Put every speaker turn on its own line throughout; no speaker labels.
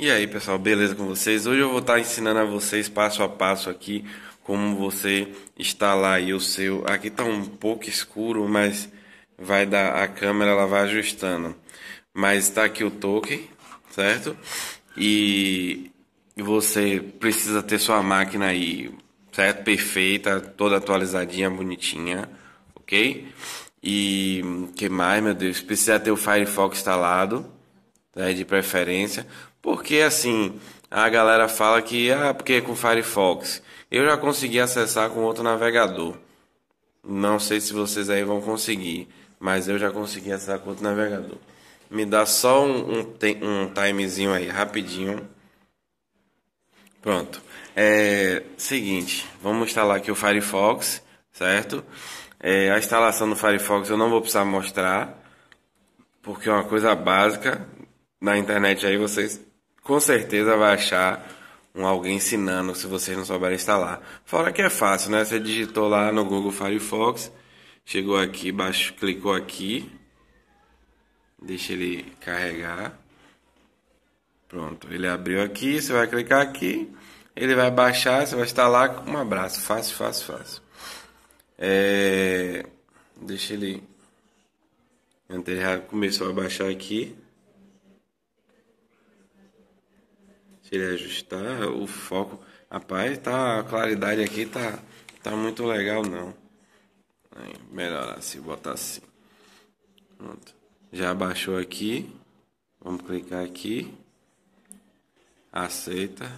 E aí pessoal, beleza com vocês? Hoje eu vou estar ensinando a vocês passo a passo aqui como você instalar o seu. Aqui está um pouco escuro, mas vai dar a câmera ela vai ajustando. Mas está aqui o token, certo? E você precisa ter sua máquina aí, certo? Perfeita, toda atualizadinha, bonitinha, ok? E que mais, meu Deus? Precisa ter o Firefox instalado, né, de preferência. Porque assim, a galera fala que ah, porque é com Firefox. Eu já consegui acessar com outro navegador. Não sei se vocês aí vão conseguir, mas eu já consegui acessar com outro navegador. Me dá só um, um, um timezinho aí, rapidinho. Pronto. É seguinte, vamos instalar aqui o Firefox, certo? É, a instalação do Firefox eu não vou precisar mostrar, porque é uma coisa básica. Na internet aí vocês com certeza vai achar um alguém ensinando se vocês não souberem instalar. Fora que é fácil, né? Você digitou lá no Google Firefox, chegou aqui, baixo, clicou aqui, deixa ele carregar. Pronto, ele abriu aqui, você vai clicar aqui, ele vai baixar, você vai instalar com um abraço. Fácil, fácil, fácil. É... Deixa ele. Começou a baixar aqui. se ele ajustar o foco. Rapaz, tá, a claridade aqui tá, tá muito legal não. Aí, melhorar assim, se botar assim. Pronto. Já baixou aqui. Vamos clicar aqui. Aceita.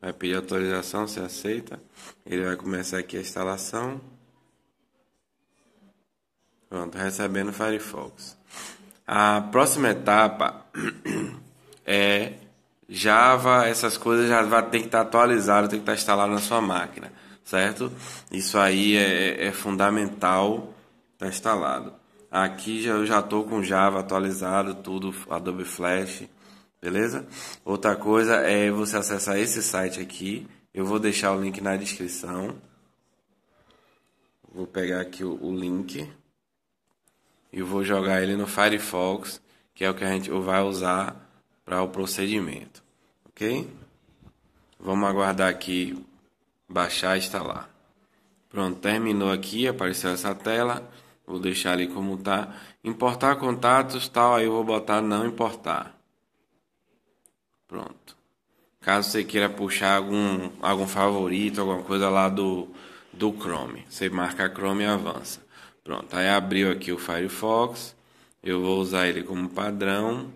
Vai pedir autorização, se aceita. Ele vai começar aqui a instalação. Pronto, recebendo Firefox. A próxima etapa é, Java, essas coisas já vai ter que estar atualizado, tem que estar instalado na sua máquina, certo? Isso aí é, é fundamental estar instalado. Aqui já, eu já estou com Java atualizado, tudo Adobe Flash, beleza? Outra coisa é você acessar esse site aqui. Eu vou deixar o link na descrição. Vou pegar aqui o, o link e vou jogar ele no Firefox, que é o que a gente vai usar para o procedimento, ok? Vamos aguardar aqui baixar e instalar. Pronto, terminou aqui, apareceu essa tela. Vou deixar ali como tá. Importar contatos, tal, aí eu vou botar não importar. Pronto. Caso você queira puxar algum, algum favorito, alguma coisa lá do, do Chrome. Você marca Chrome e avança. Pronto, aí abriu aqui o Firefox. Eu vou usar ele como padrão.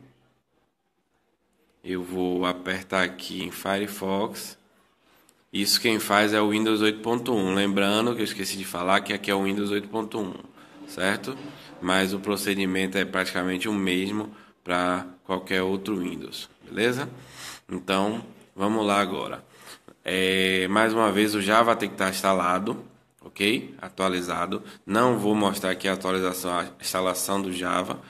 Eu vou apertar aqui em Firefox. Isso quem faz é o Windows 8.1. Lembrando que eu esqueci de falar que aqui é o Windows 8.1, certo? Mas o procedimento é praticamente o mesmo para qualquer outro Windows, beleza? Então, vamos lá agora. É, mais uma vez, o Java tem que estar instalado, ok? Atualizado. Não vou mostrar aqui a atualização, a instalação do Java,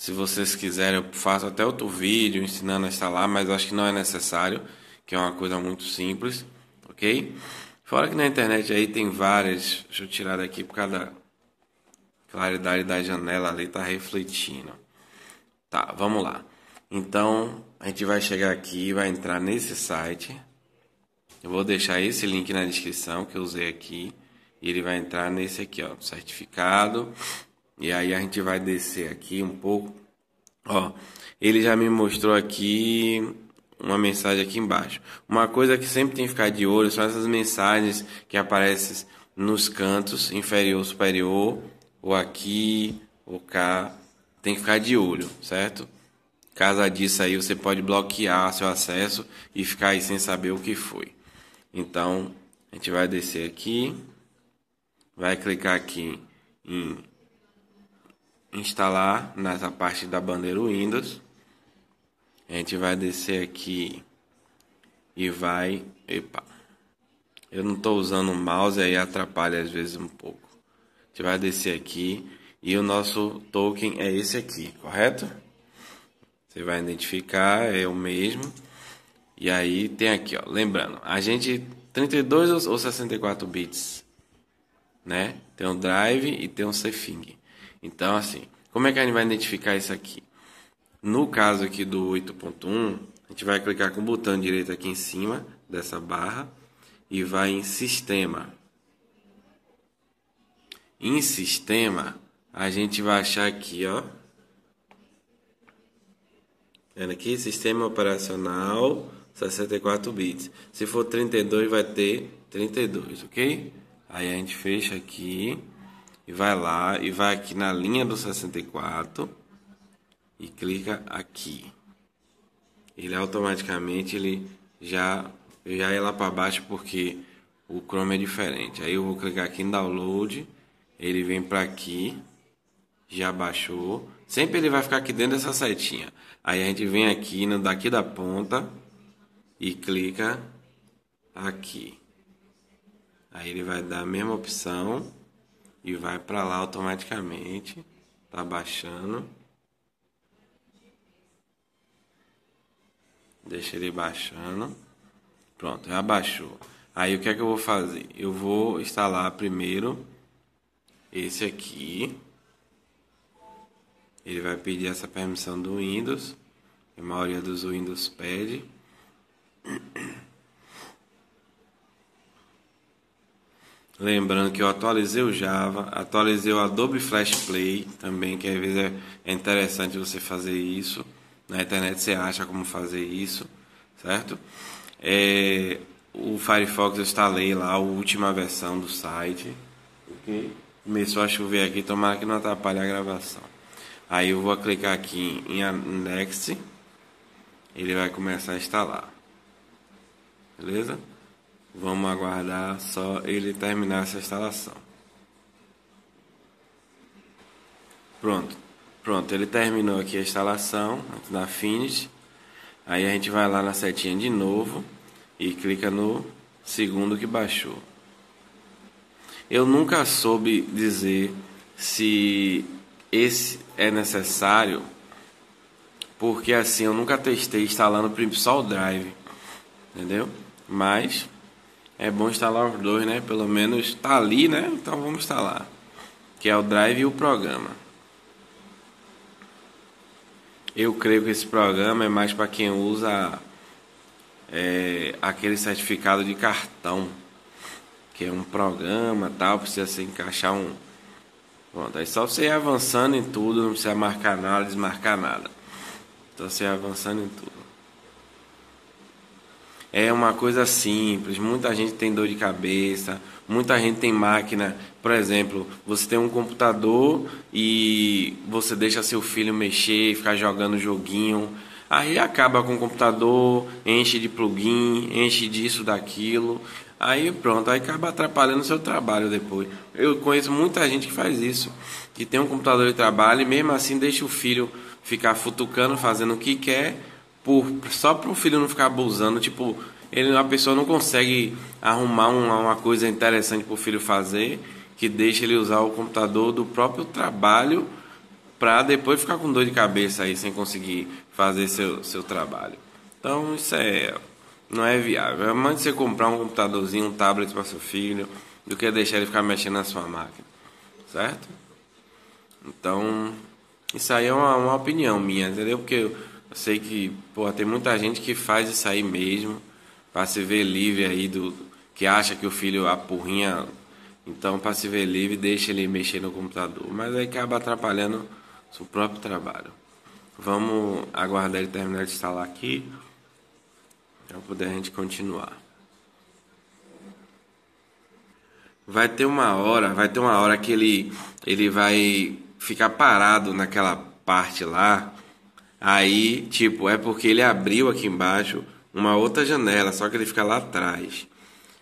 se vocês quiserem, eu faço até outro vídeo ensinando a instalar, mas acho que não é necessário, que é uma coisa muito simples, ok? Fora que na internet aí tem várias, deixa eu tirar daqui por causa da claridade da janela ali, tá refletindo. Tá, vamos lá. Então, a gente vai chegar aqui, vai entrar nesse site. Eu vou deixar esse link na descrição que eu usei aqui. E ele vai entrar nesse aqui, ó, certificado e aí a gente vai descer aqui um pouco. Ó, ele já me mostrou aqui uma mensagem aqui embaixo. Uma coisa que sempre tem que ficar de olho são essas mensagens que aparecem nos cantos, inferior, superior, ou aqui, ou cá. Tem que ficar de olho, certo? Caso disso aí, você pode bloquear seu acesso e ficar aí sem saber o que foi. Então, a gente vai descer aqui, vai clicar aqui em instalar nessa parte da bandeira Windows. A gente vai descer aqui e vai. Epa! Eu não estou usando o mouse, aí atrapalha às vezes um pouco. A gente vai descer aqui e o nosso token é esse aqui, correto? Você vai identificar, é o mesmo. E aí tem aqui, ó, lembrando, a gente 32 ou 64 bits, né? Tem um drive e tem um cfing. Então, assim, como é que a gente vai identificar isso aqui? No caso aqui do 8.1, a gente vai clicar com o botão direito aqui em cima dessa barra e vai em Sistema. Em Sistema, a gente vai achar aqui, ó. Vendo aqui, Sistema Operacional 64 bits. Se for 32, vai ter 32, ok? Aí a gente fecha aqui e vai lá e vai aqui na linha do 64 e clica aqui. Ele automaticamente ele já já é lá para baixo porque o Chrome é diferente. Aí eu vou clicar aqui em download, ele vem para aqui, já baixou. Sempre ele vai ficar aqui dentro dessa setinha. Aí a gente vem aqui no daqui da ponta e clica aqui. Aí ele vai dar a mesma opção e vai para lá automaticamente. Tá baixando. Deixa ele baixando. Pronto, já baixou. Aí o que é que eu vou fazer? Eu vou instalar primeiro esse aqui. Ele vai pedir essa permissão do Windows. A maioria dos Windows pede. Lembrando que eu atualizei o Java, atualizei o Adobe Flash Play também, que às vezes é, é interessante você fazer isso. Na internet você acha como fazer isso, certo? É, o Firefox eu instalei lá a última versão do site. Okay. Começou a chover aqui, tomara que não atrapalhe a gravação. Aí eu vou clicar aqui em Next. Ele vai começar a instalar. Beleza? Vamos aguardar só ele terminar essa instalação. Pronto. Pronto, ele terminou aqui a instalação na Finish. Aí a gente vai lá na setinha de novo e clica no segundo que baixou. Eu nunca soube dizer se esse é necessário, porque assim eu nunca testei instalando só o drive, entendeu? Mas é bom instalar os dois, né? Pelo menos tá ali, né? Então vamos instalar. Que é o Drive e o programa. Eu creio que esse programa é mais para quem usa é, aquele certificado de cartão. Que é um programa tal, precisa se encaixar um. Pronto, aí só você ir avançando em tudo, não precisa marcar nada, desmarcar nada. Então você ir avançando em tudo é uma coisa simples. Muita gente tem dor de cabeça, muita gente tem máquina. Por exemplo, você tem um computador e você deixa seu filho mexer, ficar jogando joguinho. Aí acaba com o computador, enche de plugin, enche disso, daquilo. Aí pronto, aí acaba atrapalhando o seu trabalho depois. Eu conheço muita gente que faz isso, que tem um computador de trabalho e mesmo assim deixa o filho ficar futucando, fazendo o que quer por, só para o filho não ficar abusando, tipo, ele, a pessoa não consegue arrumar uma, uma coisa interessante para o filho fazer, que deixa ele usar o computador do próprio trabalho para depois ficar com dor de cabeça aí sem conseguir fazer seu, seu trabalho. Então isso é não é viável. É mais você comprar um computadorzinho, um tablet para seu filho, do que deixar ele ficar mexendo na sua máquina, certo? Então isso aí é uma, uma opinião minha, entendeu? Porque eu sei que, porra, tem muita gente que faz isso aí mesmo, para se ver livre aí do. que acha que o filho a porrinha. Então, para se ver livre, deixa ele mexer no computador. Mas aí acaba atrapalhando o seu próprio trabalho. Vamos aguardar ele terminar de instalar aqui, para poder a gente continuar. vai ter uma hora, vai ter uma hora que ele ele vai ficar parado naquela parte lá Aí, tipo, é porque ele abriu aqui embaixo uma outra janela, só que ele fica lá atrás.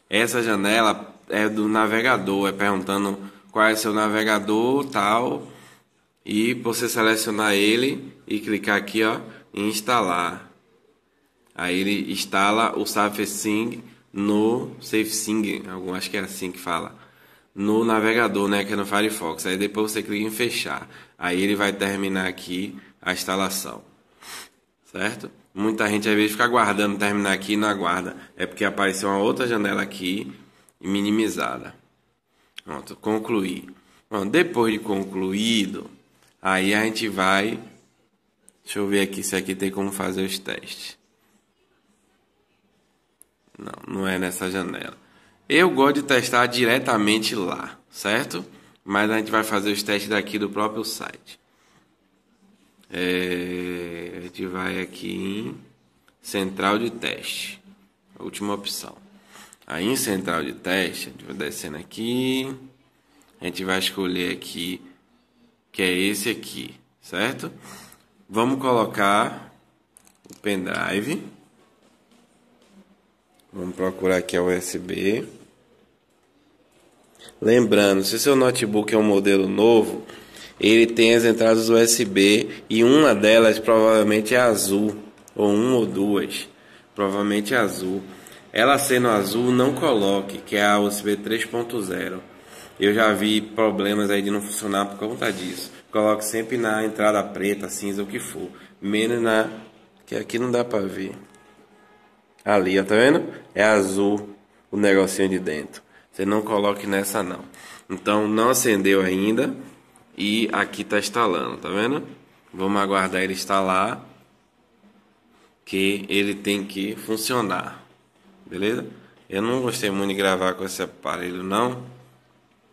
Essa janela é do navegador, é perguntando qual é seu navegador, tal, e você selecionar ele e clicar aqui, ó, em instalar. Aí ele instala o SafeSync no SafeSync, acho que é assim que fala, no navegador, né, que é no Firefox. Aí depois você clica em fechar. Aí ele vai terminar aqui a instalação certo? Muita gente às vezes fica aguardando terminar aqui e não aguarda. É porque apareceu uma outra janela aqui minimizada. Pronto, concluí. Bom, depois de concluído, aí a gente vai. Deixa eu ver aqui se aqui tem como fazer os testes. Não, não é nessa janela. Eu gosto de testar diretamente lá, certo? Mas a gente vai fazer os testes daqui do próprio site. É, a gente vai aqui em central de teste, a última opção. Aí em central de teste, a gente vai descendo aqui, a gente vai escolher aqui, que é esse aqui, certo? Vamos colocar o pendrive. Vamos procurar aqui a USB. Lembrando, se seu notebook é um modelo novo, ele tem as entradas USB e uma delas provavelmente é azul, ou uma ou duas, provavelmente é azul. Ela sendo azul, não coloque, que é a USB 3.0. Eu já vi problemas aí de não funcionar por conta disso. Coloque sempre na entrada preta, cinza, o que for. Menos na. que aqui não dá pra ver. Ali, ó, tá vendo? É azul o negocinho de dentro. Você não coloque nessa, não. Então, não acendeu ainda. E aqui está instalando, tá vendo? Vamos aguardar ele instalar, que ele tem que funcionar, beleza? Eu não gostei muito de gravar com esse aparelho não,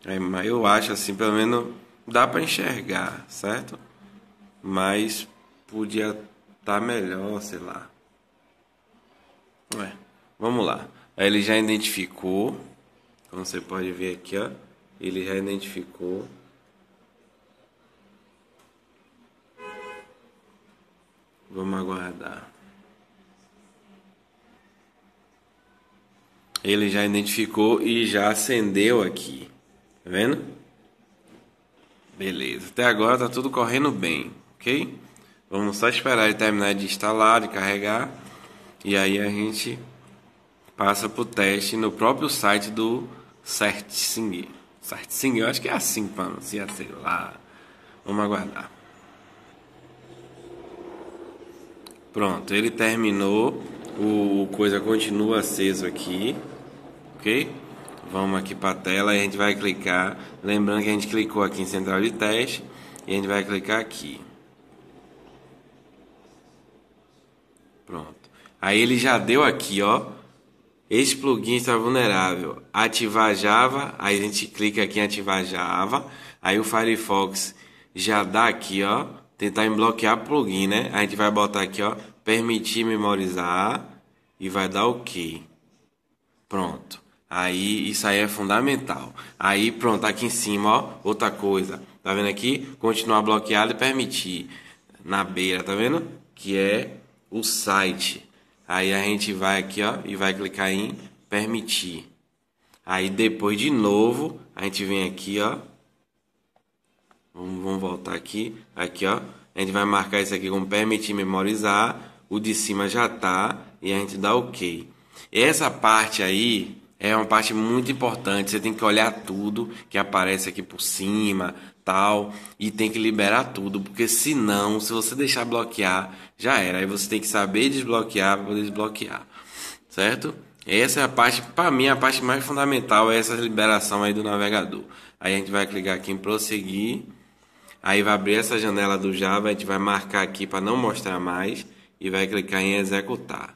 é, mas eu acho assim, pelo menos dá para enxergar, certo? Mas podia estar tá melhor, sei lá. vamos lá. ele já identificou, como você pode ver aqui, ó, ele já identificou Vamos aguardar. Ele já identificou e já acendeu aqui. Tá vendo? Beleza. Até agora tá tudo correndo bem, ok? Vamos só esperar ele terminar de instalar, de carregar. E aí a gente passa pro teste no próprio site do CertSing. CertSing, eu acho que é assim, mano. Se é, sei lá. Vamos aguardar. Pronto, ele terminou. O coisa continua aceso aqui. Ok? Vamos aqui para a tela e a gente vai clicar. Lembrando que a gente clicou aqui em central de teste. E a gente vai clicar aqui. Pronto. Aí ele já deu aqui, ó. Esse plugin está vulnerável. Ativar Java. Aí a gente clica aqui em ativar Java. Aí o Firefox já dá aqui, ó tentar em bloquear plugin, né? A gente vai botar aqui, ó, permitir memorizar e vai dar OK. Pronto. Aí isso aí é fundamental. Aí pronto, aqui em cima, ó, outra coisa. Tá vendo aqui? Continuar bloqueado e permitir na beira, tá vendo? Que é o site. Aí a gente vai aqui, ó, e vai clicar em permitir. Aí depois de novo, a gente vem aqui, ó, Vamos, vamos voltar aqui. Aqui, ó. A gente vai marcar isso aqui como permitir memorizar. O de cima já tá. E a gente dá OK. essa parte aí é uma parte muito importante. Você tem que olhar tudo que aparece aqui por cima, tal. E tem que liberar tudo. Porque senão, se você deixar bloquear, já era. Aí você tem que saber desbloquear para poder desbloquear. Certo? Essa é a parte, para mim, a parte mais fundamental é essa liberação aí do navegador. Aí a gente vai clicar aqui em prosseguir. Aí vai abrir essa janela do Java, a gente vai marcar aqui para não mostrar mais e vai clicar em executar.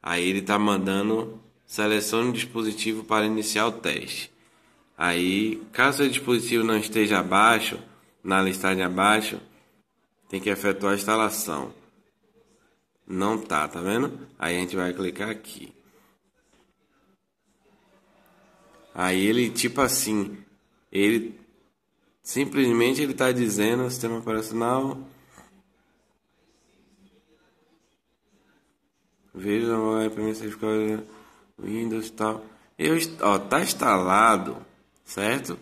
Aí ele está mandando selecione o dispositivo para iniciar o teste. Aí, caso o dispositivo não esteja abaixo, na listagem abaixo, tem que efetuar a instalação. Não tá, tá vendo? Aí a gente vai clicar aqui. Aí ele, tipo assim, ele Simplesmente ele está dizendo sistema operacional. Veja para IPM certificado Windows tal. Eu, ó, tá instalado, certo?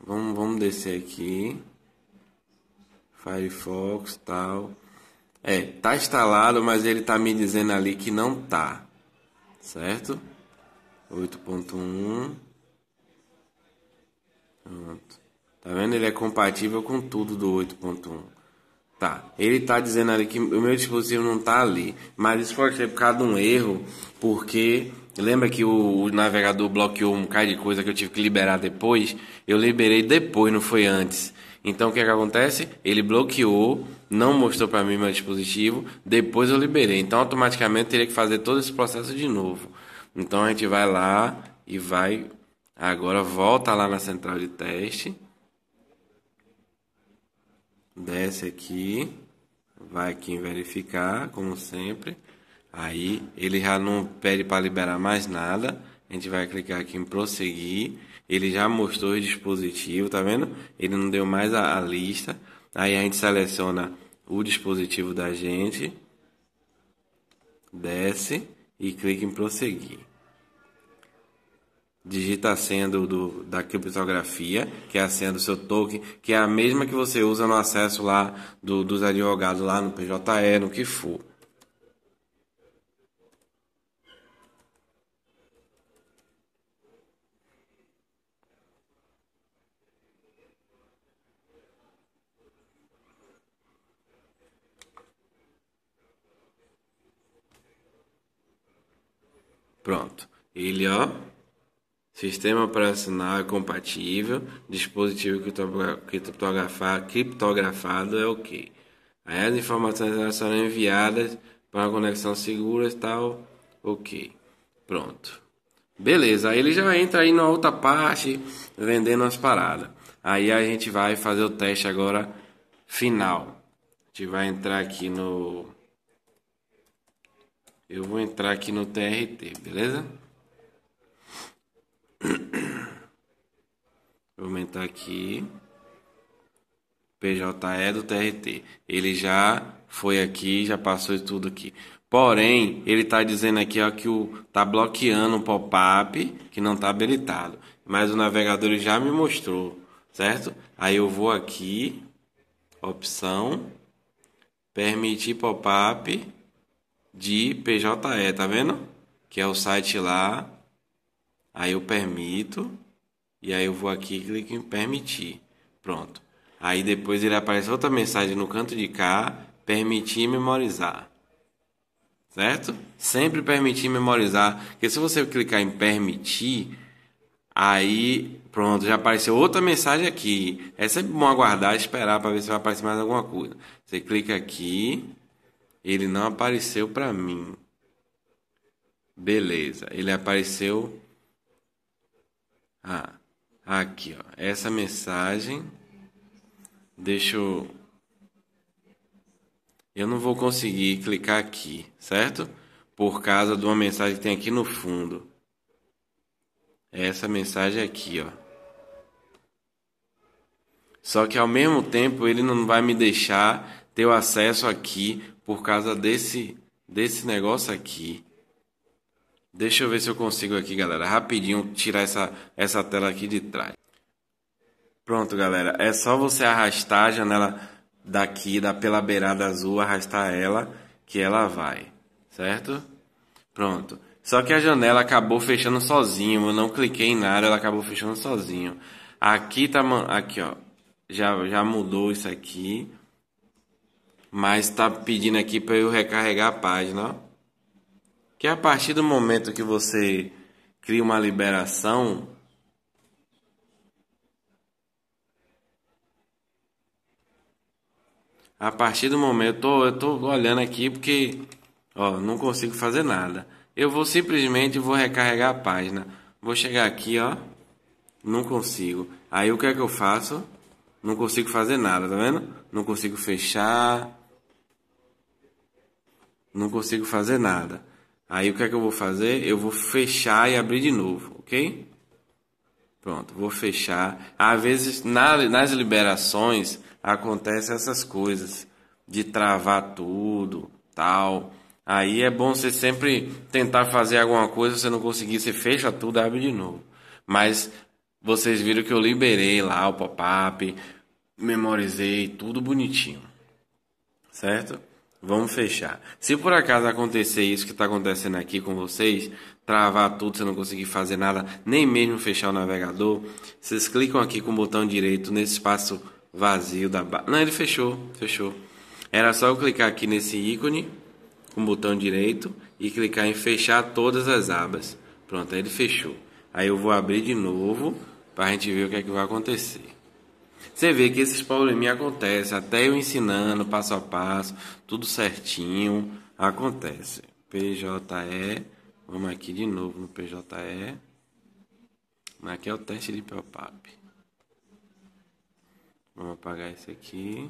Vamos, vamos descer aqui. Firefox tal. É, tá instalado, mas ele tá me dizendo ali que não tá. Certo? 8.1 Pronto. Tá vendo? Ele é compatível com tudo do 8.1. Tá. Ele tá dizendo ali que o meu dispositivo não tá ali. Mas isso pode ser por causa de um erro, porque lembra que o, o navegador bloqueou um bocado de coisa que eu tive que liberar depois? Eu liberei depois, não foi antes. Então o que, é que acontece? Ele bloqueou, não mostrou para mim meu dispositivo, depois eu liberei. Então automaticamente eu teria que fazer todo esse processo de novo. Então a gente vai lá e vai agora volta lá na central de teste desce aqui, vai aqui em verificar, como sempre. Aí ele já não pede para liberar mais nada. A gente vai clicar aqui em prosseguir. Ele já mostrou o dispositivo, tá vendo? Ele não deu mais a, a lista. Aí a gente seleciona o dispositivo da gente, desce e clica em prosseguir digita a senha do, do, da criptografia, que é a senha do seu token, que é a mesma que você usa no acesso lá do, dos advogados, lá no PJE, no que for. Pronto. Ele, ó, Sistema operacional é compatível, dispositivo criptografado é ok. Aí as informações serão enviadas para uma conexão segura e tal, ok. Pronto. Beleza, aí ele já entra aí na outra parte vendendo as paradas. Aí a gente vai fazer o teste agora final. A gente vai entrar aqui no... Eu vou entrar aqui no TRT, beleza? Vou aumentar aqui. PJE do TRT. Ele já foi aqui, já passou tudo aqui. Porém, ele está dizendo aqui ó, que está bloqueando o pop-up que não está habilitado. Mas o navegador já me mostrou, certo? Aí eu vou aqui, opção, permitir pop-up de PJE, tá vendo? Que é o site lá Aí eu permito. E aí eu vou aqui e clico em permitir. Pronto. Aí depois ele aparece outra mensagem no canto de cá. Permitir memorizar. Certo? Sempre permitir memorizar. Porque se você clicar em permitir, aí pronto, já apareceu outra mensagem aqui. É sempre bom aguardar, esperar para ver se vai aparecer mais alguma coisa. Você clica aqui. Ele não apareceu para mim. Beleza, ele apareceu ah, aqui, ó. Essa mensagem. Deixa eu. Eu não vou conseguir clicar aqui, certo? Por causa de uma mensagem que tem aqui no fundo. Essa mensagem é aqui, ó. Só que ao mesmo tempo ele não vai me deixar ter o acesso aqui por causa desse desse negócio aqui. Deixa eu ver se eu consigo aqui, galera, rapidinho tirar essa, essa tela aqui de trás. Pronto, galera, é só você arrastar a janela daqui, da pela beirada azul, arrastar ela, que ela vai, certo? Pronto. Só que a janela acabou fechando sozinho, eu não cliquei em nada, ela acabou fechando sozinho. Aqui tá, aqui ó, já, já mudou isso aqui, mas tá pedindo aqui para eu recarregar a página, ó que a partir do momento que você cria uma liberação, a partir do momento, eu estou olhando aqui porque ó, não consigo fazer nada. Eu vou simplesmente vou recarregar a página. Vou chegar aqui, ó. Não consigo. Aí o que é que eu faço? Não consigo fazer nada, tá vendo? Não consigo fechar. Não consigo fazer nada. Aí o que é que eu vou fazer? Eu vou fechar e abrir de novo, ok? Pronto, vou fechar. Às vezes na, nas liberações acontecem essas coisas de travar tudo, tal. Aí é bom você sempre tentar fazer alguma coisa, se não conseguir, você fecha tudo, abre de novo. Mas vocês viram que eu liberei lá o pop-up, memorizei tudo bonitinho. Certo? Vamos fechar. Se por acaso acontecer isso que está acontecendo aqui com vocês, travar tudo, você não conseguir fazer nada, nem mesmo fechar o navegador, vocês clicam aqui com o botão direito nesse espaço vazio da barra. Não, ele fechou, fechou. Era só eu clicar aqui nesse ícone com o botão direito e clicar em fechar todas as abas. Pronto, aí ele fechou. Aí eu vou abrir de novo para a gente ver o que é que vai acontecer. Você vê que esses probleminhas acontecem, até eu ensinando passo a passo, tudo certinho, acontece. PJE, vamos aqui de novo no PJE. Aqui é o teste de pop-up. Vamos apagar esse aqui.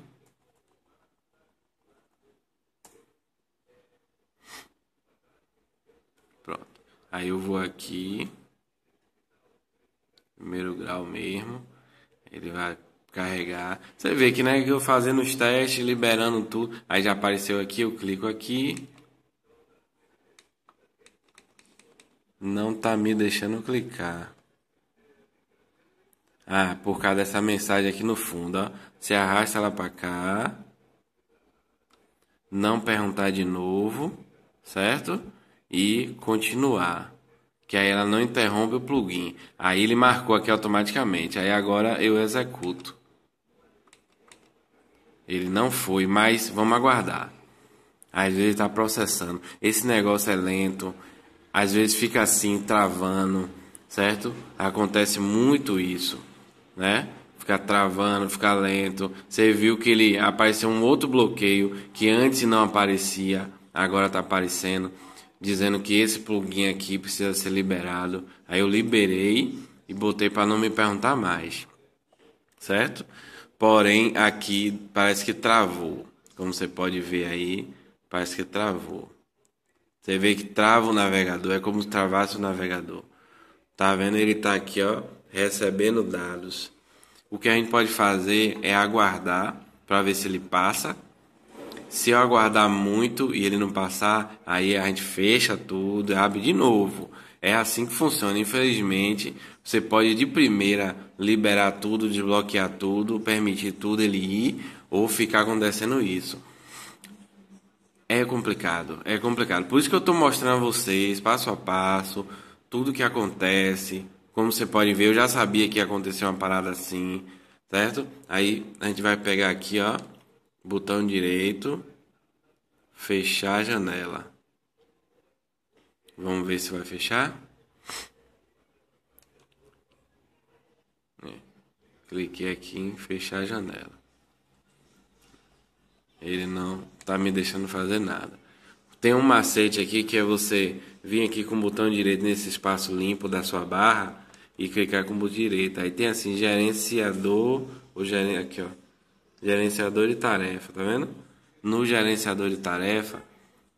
Pronto. Aí eu vou aqui. Primeiro grau mesmo. Ele vai carregar. Você vê que, né, que eu fazendo os testes, liberando tudo. Aí já apareceu aqui, eu clico aqui. Não tá me deixando clicar. Ah, por causa dessa mensagem aqui no fundo, ó. Você arrasta ela para cá. Não perguntar de novo, certo? E continuar que aí ela não interrompe o plugin. Aí ele marcou aqui automaticamente. Aí agora eu executo. Ele não foi, mas vamos aguardar. Às vezes está processando. Esse negócio é lento. Às vezes fica assim, travando, certo? Acontece muito isso, né? Ficar travando, ficar lento. Você viu que ele apareceu um outro bloqueio que antes não aparecia, agora está aparecendo, dizendo que esse plugin aqui precisa ser liberado. Aí eu liberei e botei para não me perguntar mais, certo? Porém, aqui parece que travou. Como você pode ver aí, parece que travou. Você vê que trava o navegador, é como se travasse o navegador. Tá vendo? Ele tá aqui, ó, recebendo dados. O que a gente pode fazer é aguardar para ver se ele passa. Se eu aguardar muito e ele não passar, aí a gente fecha tudo, abre de novo. É assim que funciona, infelizmente. Você pode de primeira liberar tudo, desbloquear tudo, permitir tudo ele ir ou ficar acontecendo isso. É complicado, é complicado. Por isso que eu estou mostrando a vocês passo a passo tudo que acontece. Como você pode ver, eu já sabia que ia acontecer uma parada assim, certo? Aí a gente vai pegar aqui, ó, botão direito, fechar a janela. Vamos ver se vai fechar. Cliquei aqui em fechar a janela. Ele não está me deixando fazer nada. Tem um macete aqui que é você vir aqui com o botão direito nesse espaço limpo da sua barra e clicar com o botão direito. Aí tem assim, gerenciador, ou geren... aqui ó, gerenciador de tarefa, tá vendo? No gerenciador de tarefa,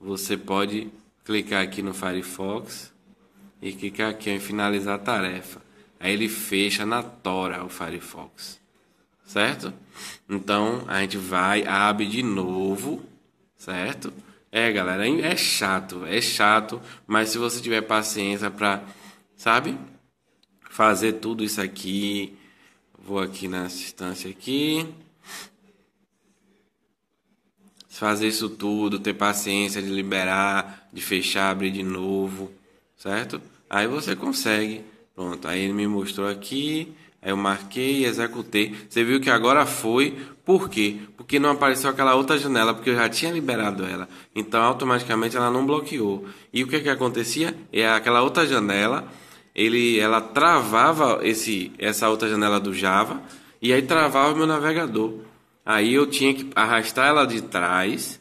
você pode clicar aqui no Firefox e clicar aqui em finalizar a tarefa. Aí ele fecha na tora o Firefox. Certo? Então a gente vai, abre de novo, certo? É, galera, é chato, é chato, mas se você tiver paciência para, sabe? Fazer tudo isso aqui, vou aqui na assistência aqui. Fazer isso tudo, ter paciência de liberar, de fechar, abrir de novo, certo? Aí você consegue Pronto, aí ele me mostrou aqui, aí eu marquei e executei. Você viu que agora foi, por quê? Porque não apareceu aquela outra janela, porque eu já tinha liberado ela. Então automaticamente ela não bloqueou. E o que que acontecia? É aquela outra janela, ele, ela travava esse, essa outra janela do Java e aí travava o meu navegador. Aí eu tinha que arrastar ela de trás,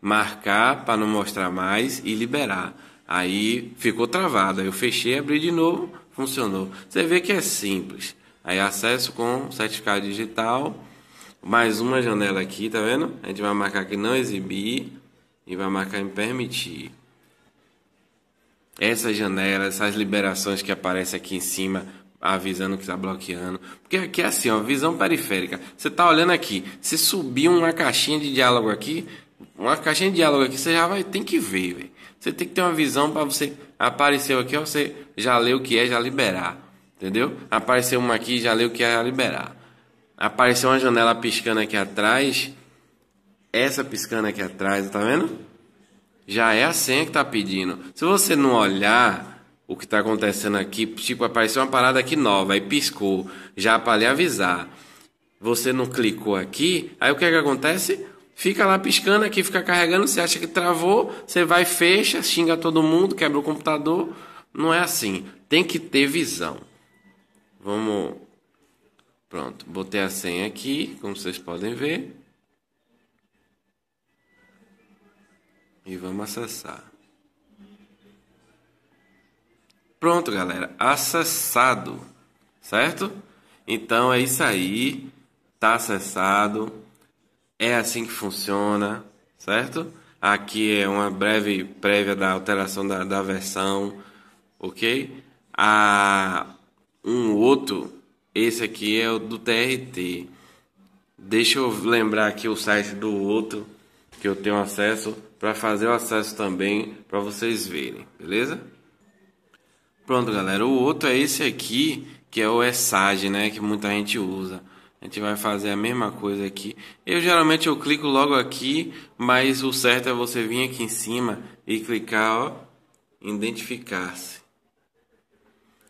marcar para não mostrar mais e liberar. Aí ficou travada. Eu fechei, abri de novo, funcionou. Você vê que é simples. Aí acesso com certificado digital. Mais uma janela aqui, tá vendo? A gente vai marcar que não exibir e vai marcar em permitir. Essas janelas, essas liberações que aparecem aqui em cima, avisando que está bloqueando. Porque aqui é assim, ó, visão periférica. Você está olhando aqui. Se subir uma caixinha de diálogo aqui, uma caixinha de diálogo aqui, você já vai tem que ver, véio. Você tem que ter uma visão para você. Apareceu aqui, ó, você já leu o que é, já liberar. Entendeu? Apareceu uma aqui, já leu o que é, já liberar. Apareceu uma janela piscando aqui atrás. Essa piscando aqui atrás, tá vendo? Já é a senha que tá pedindo. Se você não olhar o que tá acontecendo aqui, tipo, apareceu uma parada aqui nova, aí piscou, já para lhe avisar. Você não clicou aqui, aí o que é que acontece? fica lá piscando aqui, fica carregando, você acha que travou, você vai, fecha, xinga todo mundo, quebra o computador. Não é assim. Tem que ter visão. Vamos. Pronto, botei a senha aqui, como vocês podem ver. E vamos acessar. Pronto, galera, acessado, certo? Então é isso aí, tá acessado. É assim que funciona, certo? Aqui é uma breve prévia da alteração da, da versão, ok? A um outro, esse aqui é o do TRT. Deixa eu lembrar aqui o site do outro que eu tenho acesso para fazer o acesso também para vocês verem, beleza? Pronto, galera. O outro é esse aqui que é o ESAGE, né? Que muita gente usa. A gente vai fazer a mesma coisa aqui. Eu geralmente eu clico logo aqui, mas o certo é você vir aqui em cima e clicar, ó, identificar-se.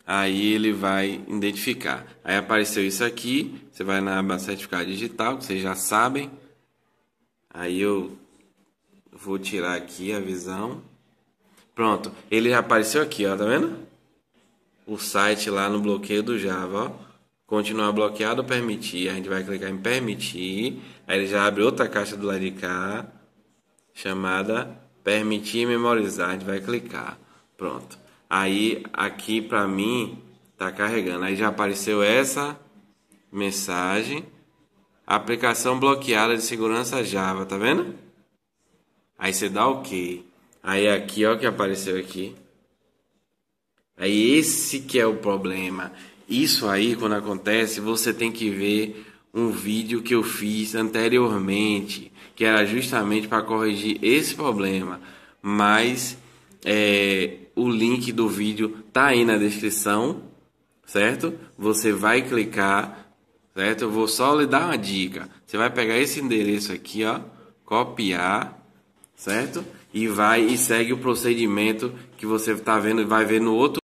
Aí ele vai identificar. Aí apareceu isso aqui, você vai na aba certificado digital, que vocês já sabem. Aí eu vou tirar aqui a visão. Pronto, ele apareceu aqui, ó, tá vendo? O site lá no bloqueio do Java, ó continuar bloqueado ou permitir, a gente vai clicar em permitir, aí ele já abre outra caixa do lado de cá, chamada permitir memorizar, a gente vai clicar, pronto. Aí aqui para mim tá carregando, aí já apareceu essa mensagem, aplicação bloqueada de segurança Java, tá vendo? Aí você dá OK. Aí aqui, ó, que apareceu aqui. Aí esse que é o problema. Isso aí, quando acontece, você tem que ver um vídeo que eu fiz anteriormente, que era justamente para corrigir esse problema. Mas é, o link do vídeo tá aí na descrição, certo? Você vai clicar, certo? Eu vou só lhe dar uma dica. Você vai pegar esse endereço aqui, ó, copiar, certo? E vai e segue o procedimento que você está vendo, vai ver no outro